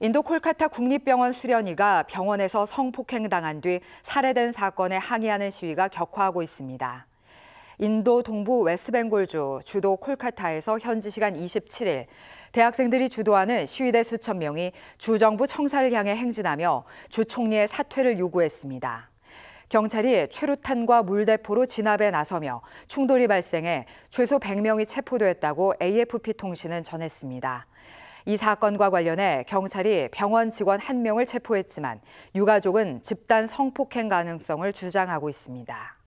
인도 콜카타 국립병원 수련의가 병원에서 성폭행당한 뒤 살해된 사건에 항의하는 시위가 격화하고 있습니다. 인도 동부 웨스벵골주 주도 콜카타에서 현지 시간 27일 대학생들이 주도하는 시위대 수천 명이 주정부 청사를 향해 행진하며 주 총리의 사퇴를 요구했습니다. 경찰이 최루탄과 물대포로 진압에 나서며 충돌이 발생해 최소 100명이 체포됐다고 AFP 통신은 전했습니다. 이 사건과 관련해 경찰이 병원 직원 한 명을 체포했지만 유가족은 집단 성폭행 가능성을 주장하고 있습니다.